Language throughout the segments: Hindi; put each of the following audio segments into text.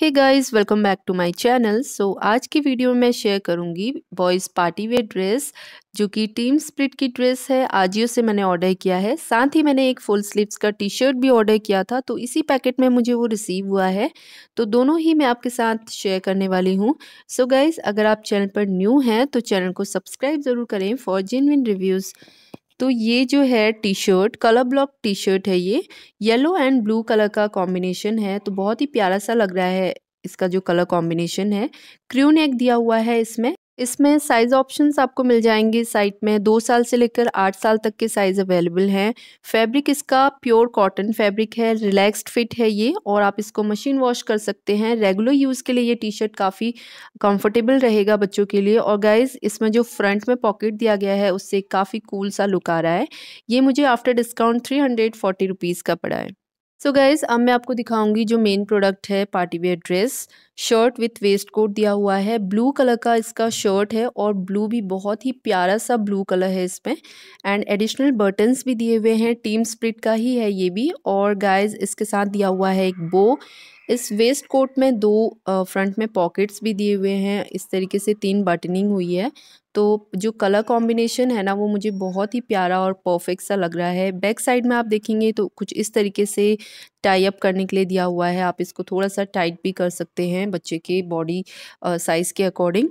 hey guys welcome back to my channel so आज की वीडियो में शेयर करूंगी बॉयज़ पार्टी वेयर ड्रेस जो कि टीम स्प्लिट की ड्रेस है आजियो से मैंने ऑर्डर किया है साथ ही मैंने एक फुल स्लीव्स का टी शर्ट भी ऑर्डर किया था तो इसी पैकेट में मुझे वो रिसीव हुआ है तो दोनों ही मैं आपके साथ शेयर करने वाली हूँ सो गाइज़ अगर आप चैनल पर न्यू हैं तो चैनल को सब्सक्राइब ज़रूर करें फॉर जेनविन रिव्यूज़ तो ये जो है T shirt colour block T shirt है ये येलो एंड ब्लू कलर का कॉम्बिनेशन है तो बहुत ही प्यारा सा लग रहा है इसका जो कलर कॉम्बिनेशन है क्रू नेक दिया हुआ है इसमें इसमें साइज़ ऑप्शंस आपको मिल जाएंगे साइट में दो साल से लेकर आठ साल तक के साइज़ अवेलेबल हैं फैब्रिक इसका प्योर कॉटन फैब्रिक है रिलैक्स्ड फिट है ये और आप इसको मशीन वॉश कर सकते हैं रेगुलर यूज़ के लिए ये टी शर्ट काफ़ी कंफर्टेबल रहेगा बच्चों के लिए और गाइज इसमें जो फ्रंट में पॉकेट दिया गया है उससे काफ़ी कूल सा लुक आ रहा है ये मुझे after discount three hundred forty rupees का पड़ा है सो गाइज अब मैं आपको दिखाऊंगी जो मेन प्रोडक्ट है party wear dress shirt with waistcoat दिया हुआ है ब्लू कलर का इसका शर्ट है और ब्लू भी बहुत ही प्यारा सा ब्लू कलर है इसमें एंड एडिशनल बटन्स भी दिए हुए हैं टीम स्प्रिट का ही है ये भी और गाइज इसके साथ दिया हुआ है एक बो इस वेस्ट कोट में दो फ्रंट में पॉकेट्स भी दिए हुए हैं इस तरीके से तीन बटनिंग हुई है तो जो कलर कॉम्बिनेशन है ना वो मुझे बहुत ही प्यारा और परफेक्ट सा लग रहा है बैक साइड में आप देखेंगे तो कुछ इस तरीके से टाई अप करने के लिए दिया हुआ है आप इसको थोड़ा सा टाइट भी कर सकते हैं बच्चे के बॉडी साइज़ के अकॉर्डिंग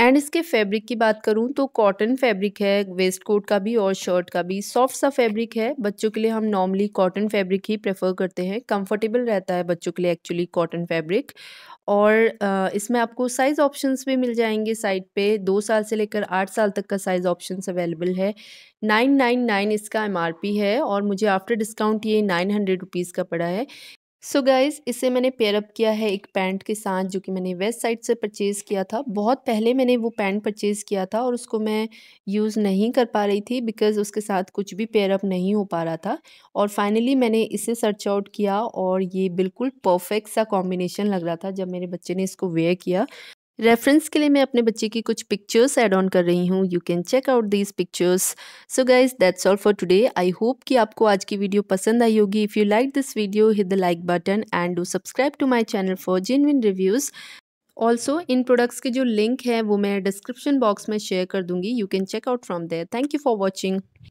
एंड इसके फैब्रिक की बात करूँ तो कॉटन फैब्रिक है वेस्ट कोट का भी और शर्ट का भी सॉफ्ट सा फैब्रिक है बच्चों के लिए हम नॉर्मली कॉटन फैब्रिक ही प्रेफर करते हैं कंफर्टेबल रहता है बच्चों के लिए एक्चुअली कॉटन फैब्रिक और इसमें आपको साइज़ ऑप्शंस भी मिल जाएंगे साइट पे दो साल से लेकर आठ साल तक का साइज़ ऑप्शंस अवेलेबल है नाइन नाइन नाइन इसका एमआरपी है और मुझे आफ्टर डिस्काउंट ये नाइन हंड्रेड रुपीज़ का पड़ा है सो so गाइज़ इसे मैंने पेयरअप किया है एक पैंट के साथ जो कि मैंने वेस्ट साइड से परचेज़ किया था बहुत पहले मैंने वो पैंट परचेज़ किया था और उसको मैं यूज़ नहीं कर पा रही थी बिकॉज़ उसके साथ कुछ भी पेयरअप नहीं हो पा रहा था और फाइनली मैंने इसे सर्च आउट किया और ये बिल्कुल परफेक्ट सा कॉम्बिनेशन लग रहा था जब मेरे बच्चे ने इसको वेयर किया रेफरेंस के लिए मैं अपने बच्चे की कुछ पिक्चर्स एड ऑन कर रही हूँ you can check out these pictures so guys that's all for today I hope कि आपको आज की वीडियो पसंद आई होगी if you like this video hit the like button and do subscribe to my channel for genuine reviews also इन प्रोडक्ट्स के जो लिंक है वो मैं डिस्क्रिप्शन बॉक्स में शेयर कर दूंगी you can check out from there thank you for watching